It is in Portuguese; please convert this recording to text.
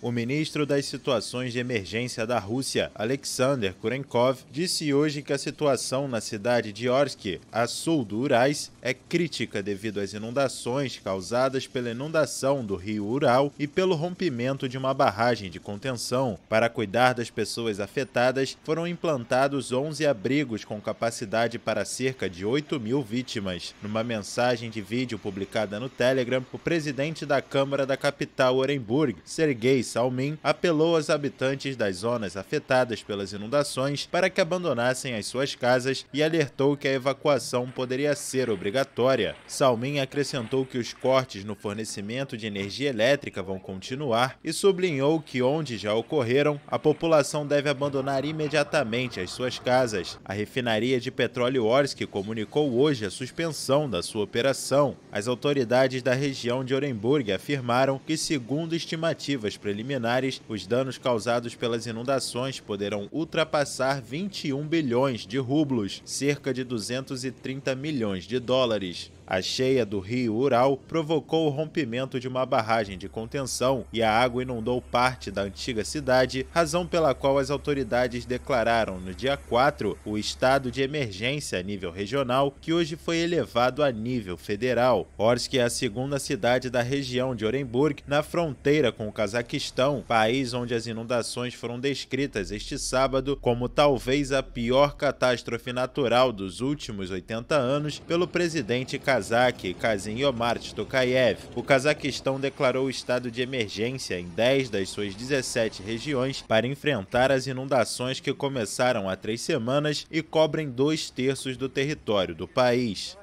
O ministro das Situações de Emergência da Rússia, Alexander Kurenkov, disse hoje que a situação na cidade de Orsk, a sul do Urais, é crítica devido às inundações causadas pela inundação do rio Ural e pelo rompimento de uma barragem de contenção. Para cuidar das pessoas afetadas, foram implantados 11 abrigos com capacidade para cerca de 8 mil vítimas. Numa mensagem de vídeo publicada no Telegram, o presidente da Câmara da capital Orenburg, Sergei Salmin apelou aos habitantes das zonas afetadas pelas inundações para que abandonassem as suas casas e alertou que a evacuação poderia ser obrigatória. Salmin acrescentou que os cortes no fornecimento de energia elétrica vão continuar e sublinhou que onde já ocorreram, a população deve abandonar imediatamente as suas casas. A refinaria de petróleo Orsk comunicou hoje a suspensão da sua operação. As autoridades da região de Orenburg afirmaram que, segundo estimativas preliminares, preliminares, os danos causados pelas inundações poderão ultrapassar 21 bilhões de rublos, cerca de 230 milhões de dólares. A cheia do rio Ural provocou o rompimento de uma barragem de contenção e a água inundou parte da antiga cidade, razão pela qual as autoridades declararam no dia 4 o estado de emergência a nível regional, que hoje foi elevado a nível federal. Orsk é a segunda cidade da região de Orenburg, na fronteira com o Cazaquistão, país onde as inundações foram descritas este sábado como talvez a pior catástrofe natural dos últimos 80 anos pelo presidente Kar. Kazakh, Kazim Yomar Tokayev. O Cazaquistão declarou estado de emergência em 10 das suas 17 regiões para enfrentar as inundações que começaram há três semanas e cobrem dois terços do território do país.